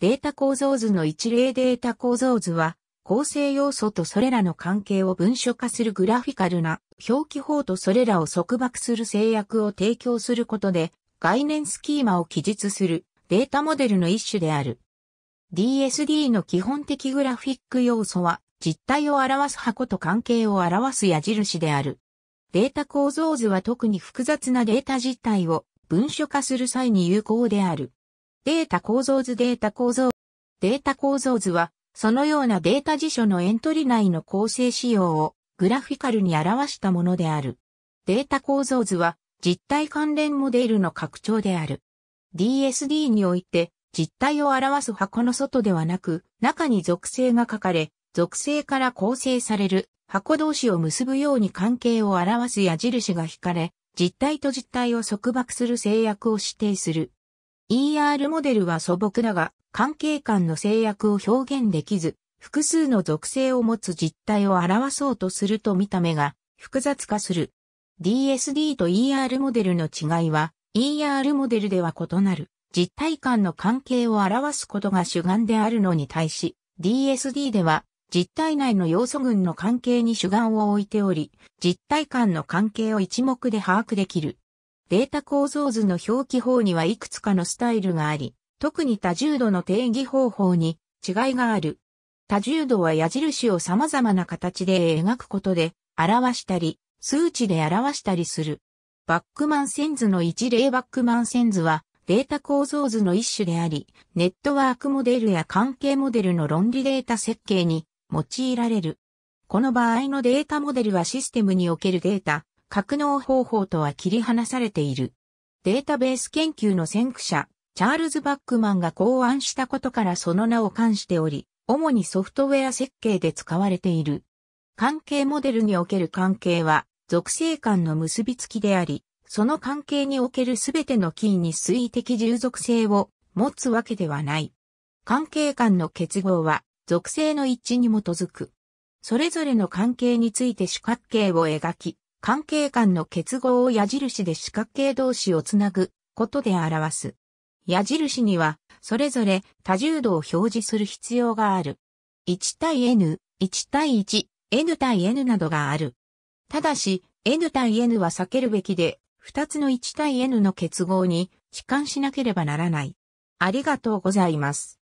データ構造図の一例データ構造図は、構成要素とそれらの関係を文書化するグラフィカルな表記法とそれらを束縛する制約を提供することで、概念スキーマを記述するデータモデルの一種である。DSD の基本的グラフィック要素は、実体を表す箱と関係を表す矢印である。データ構造図は特に複雑なデータ実体を文書化する際に有効である。データ構造図データ構造。データ構造図は、そのようなデータ辞書のエントリ内の構成仕様をグラフィカルに表したものである。データ構造図は、実体関連モデルの拡張である。DSD において、実体を表す箱の外ではなく、中に属性が書かれ、属性から構成される箱同士を結ぶように関係を表す矢印が引かれ、実体と実体を束縛する制約を指定する。ER モデルは素朴だが、関係間の制約を表現できず、複数の属性を持つ実態を表そうとすると見た目が複雑化する。DSD と ER モデルの違いは、ER モデルでは異なる実体間の関係を表すことが主眼であるのに対し、DSD では実体内の要素群の関係に主眼を置いており、実体間の関係を一目で把握できる。データ構造図の表記法にはいくつかのスタイルがあり、特に多重度の定義方法に違いがある。多重度は矢印を様々な形で描くことで表したり、数値で表したりする。バックマン線図の一例バックマン線図はデータ構造図の一種であり、ネットワークモデルや関係モデルの論理データ設計に用いられる。この場合のデータモデルはシステムにおけるデータ、格納方法とは切り離されている。データベース研究の先駆者、チャールズ・バックマンが考案したことからその名を冠しており、主にソフトウェア設計で使われている。関係モデルにおける関係は、属性間の結びつきであり、その関係におけるすべてのキーに推移的従属性を持つわけではない。関係間の結合は属性の一致に基づく。それぞれの関係について四角形を描き、関係間の結合を矢印で四角形同士をつなぐことで表す。矢印には、それぞれ多重度を表示する必要がある。1対 n、1対1、n 対 n などがある。ただし、n 対 n は避けるべきで、2つの1対 n の結合に置換しなければならない。ありがとうございます。